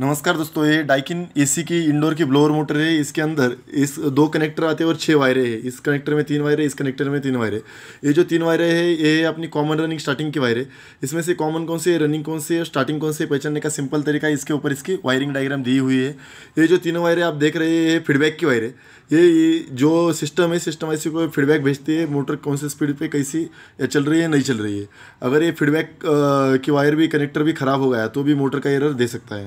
नमस्कार दोस्तों ये डाइकिन एसी की इंडोर की ब्लोअर मोटर है इसके अंदर इस दो कनेक्टर आते हैं और छः वायरे हैं इस कनेक्टर में तीन वायरे इस कनेक्टर में तीन वायरे ये जो तीन वायरे हैं ये अपनी कॉमन रनिंग स्टार्टिंग की वायरे इसमें से कॉमन कौन से रनिंग कौन से स्टार्टिंग कौन से पहचानने का सिंपल तरीका इसके ऊपर इसकी वायरिंग डायग्राम दी हुई है ये जो तीनों वायरे आप देख रहे हैं फीडबैक की वायरे ये जो सिस्टम है सिस्टम ऐसी को फीडबैक भेजती है मोटर कौन से स्पीड पे कैसी चल रही है नहीं चल रही है अगर ये फीडबैक की वायर भी कनेक्टर भी ख़राब हो गया तो भी मोटर का एरर दे सकता है